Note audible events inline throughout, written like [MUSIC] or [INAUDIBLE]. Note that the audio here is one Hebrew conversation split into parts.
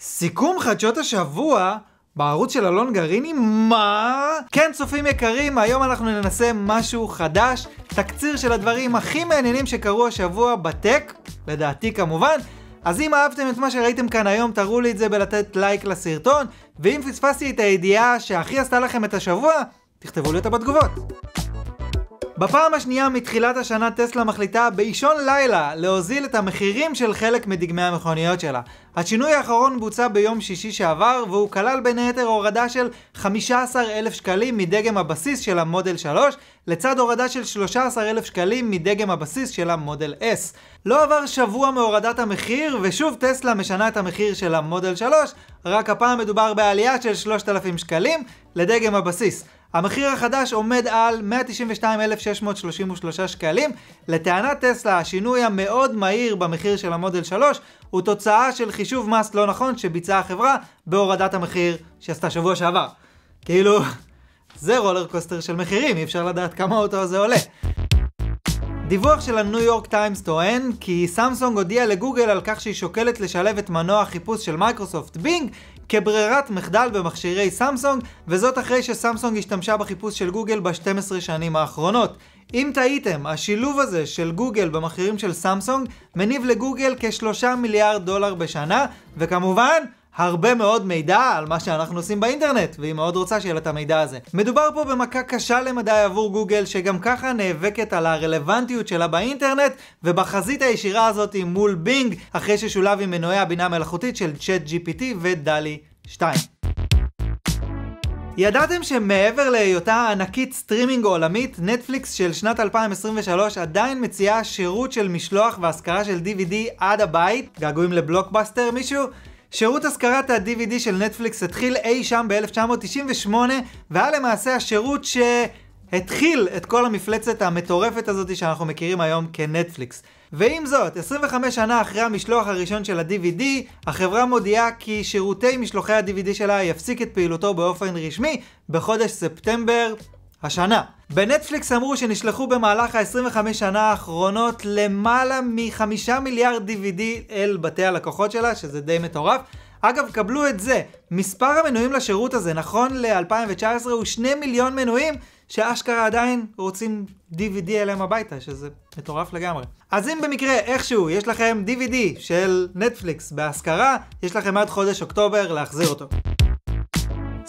סיכום חדשות השבוע בערוץ של אלון גריני? מה? כן, צופים יקרים, היום אנחנו ננסה משהו חדש, תקציר של הדברים הכי מעניינים שקרו השבוע בטק, לדעתי כמובן. אז אם אהבתם את מה שראיתם כאן היום, תראו לי את זה בלתת לייק לסרטון, ואם פספסתי את הידיעה שהכי עשתה לכם את השבוע, תכתבו לי אותה בתגובות. בפעם השנייה מתחילת השנה טסלה מחליטה באישון לילה להוזיל את המחירים של חלק מדגמי המכוניות שלה. השינוי האחרון בוצע ביום שישי שעבר והוא כלל בין היתר הורדה של 15,000 שקלים מדגם הבסיס של המודל 3 לצד הורדה של 13,000 שקלים מדגם הבסיס של המודל S. לא עבר שבוע מהורדת המחיר ושוב טסלה משנה את המחיר של המודל 3 רק הפעם מדובר בעלייה של 3,000 שקלים לדגם הבסיס. המחיר החדש עומד על 192,633 שקלים. לטענת טסלה, השינוי המאוד מהיר במחיר של המודל 3 הוא תוצאה של חישוב מס לא נכון שביצעה החברה בהורדת המחיר שעשתה שבוע שעבר. כאילו, זה רולר קוסטר של מחירים, אי אפשר לדעת כמה האוטו הזה עולה. דיווח של הניו יורק טיימס טוען כי סמסונג הודיע לגוגל על כך שהיא שוקלת לשלב את מנוע החיפוש של מייקרוסופט בינג כברירת מחדל במכשירי סמסונג, וזאת אחרי שסמסונג השתמשה בחיפוש של גוגל ב-12 שנים האחרונות. אם תהיתם, השילוב הזה של גוגל במחירים של סמסונג מניב לגוגל כ-3 מיליארד דולר בשנה, וכמובן, הרבה מאוד מידע על מה שאנחנו עושים באינטרנט, והיא מאוד רוצה שיהיה לה את המידע הזה. מדובר פה במכה קשה למדי עבור גוגל, שגם ככה נאבקת על הרלוונטיות שלה באינטרנט, ובחזית הישירה הזאת מול בינג, אחרי ששולב עם מנועי הבינה המלאכותית של צ'אט GPT ודלי 2. ידעתם שמעבר להיותה ענקית סטרימינג עולמית, נטפליקס של שנת 2023 עדיין מציעה שירות של משלוח והשכרה של DVD עד הבית? געגועים לבלוקבאסטר מישהו? שירות השכרת ה-DVD של נטפליקס התחיל אי שם ב-1998, והיה למעשה השירות שהתחיל את כל המפלצת המטורפת הזאת שאנחנו מכירים היום כנטפליקס. ועם זאת, 25 שנה אחרי המשלוח הראשון של ה-DVD, החברה מודיעה כי שירותי משלוחי ה-DVD שלה יפסיק את פעילותו באופן רשמי בחודש ספטמבר השנה. בנטפליקס אמרו שנשלחו במהלך ה-25 שנה האחרונות למעלה מ-5 מיליארד DVD אל בתי הלקוחות שלה, שזה די מטורף. אגב, קבלו את זה, מספר המנויים לשירות הזה, נכון ל-2019, הוא 2 מיליון מנויים, שאשכרה עדיין רוצים DVD אליהם הביתה, שזה מטורף לגמרי. אז אם במקרה, איכשהו, יש לכם DVD של נטפליקס בהשכרה, יש לכם עד חודש אוקטובר להחזיר אותו.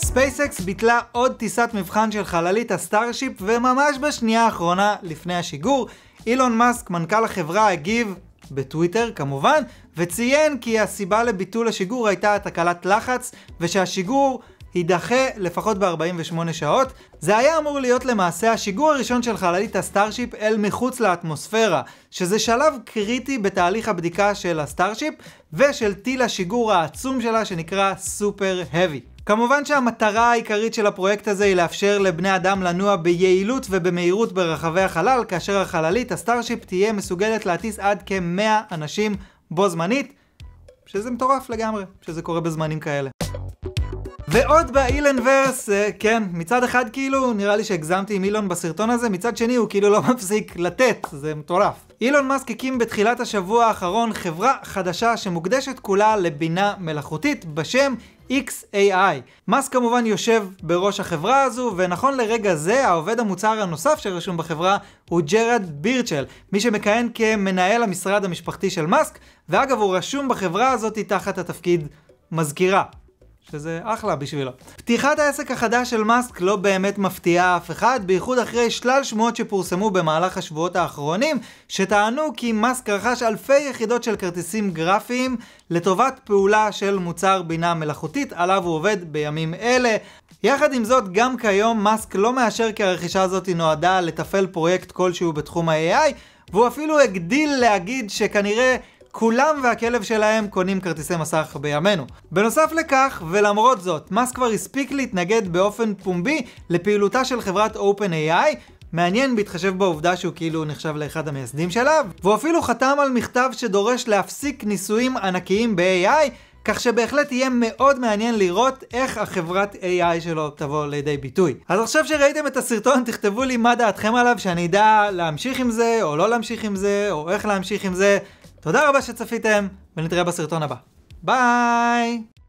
ספייסקס ביטלה עוד טיסת מבחן של חללית הסטארשיפ וממש בשנייה האחרונה לפני השיגור, אילון מאסק, מנכ"ל החברה, הגיב בטוויטר כמובן, וציין כי הסיבה לביטול השיגור הייתה תקלת לחץ ושהשיגור יידחה לפחות ב-48 שעות. זה היה אמור להיות למעשה השיגור הראשון של חללית הסטארשיפ אל מחוץ לאטמוספירה, שזה שלב קריטי בתהליך הבדיקה של הסטארשיפ ושל טיל השיגור העצום שלה שנקרא סופר האבי. כמובן שהמטרה העיקרית של הפרויקט הזה היא לאפשר לבני אדם לנוע ביעילות ובמהירות ברחבי החלל, כאשר החללית, הסטארשיפ, תהיה מסוגלת להטיס עד כ-100 אנשים בו זמנית, שזה מטורף לגמרי, שזה קורה בזמנים כאלה. ועוד באילן ורס, אה, כן, מצד אחד כאילו, נראה לי שהגזמתי עם אילון בסרטון הזה, מצד שני הוא כאילו לא [LAUGHS] מפסיק לתת, זה מטורף. אילון מאסק הקים בתחילת השבוע האחרון חברה חדשה שמוקדשת כולה לבינה מלאכותית בשם XAI. מאסק כמובן יושב בראש החברה הזו, ונכון לרגע זה העובד המוצהר הנוסף שרשום בחברה הוא ג'רד בירצ'ל, מי שמכהן כמנהל המשרד המשפחתי של מאסק, ואגב הוא רשום בחברה הזאת תחת התפקיד מזכירה. שזה אחלה בשבילו. פתיחת העסק החדש של מאסק לא באמת מפתיעה אף אחד, בייחוד אחרי שלל שמועות שפורסמו במהלך השבועות האחרונים, שטענו כי מאסק רכש אלפי יחידות של כרטיסים גרפיים לטובת פעולה של מוצר בינה מלאכותית, עליו הוא עובד בימים אלה. יחד עם זאת, גם כיום מאסק לא מאשר כי הרכישה הזאת נועדה לתפעל פרויקט כלשהו בתחום ה-AI, והוא אפילו הגדיל להגיד שכנראה כולם והכלב שלהם קונים כרטיסי מסך בימינו. בנוסף לכך, ולמרות זאת, מאסק כבר הספיק להתנגד באופן פומבי לפעילותה של חברת OpenAI, מעניין בהתחשב בעובדה שהוא כאילו נחשב לאחד המייסדים שלה, והוא אפילו חתם על מכתב שדורש להפסיק ניסויים ענקיים ב-AI, כך שבהחלט יהיה מאוד מעניין לראות איך החברת AI שלו תבוא לידי ביטוי. אז עכשיו שראיתם את הסרטון, תכתבו לי מה דעתכם עליו, שאני אדע להמשיך עם זה, או לא להמשיך עם זה, או איך להמשיך עם זה. תודה רבה שצפיתם, ונתראה בסרטון הבא. ביי!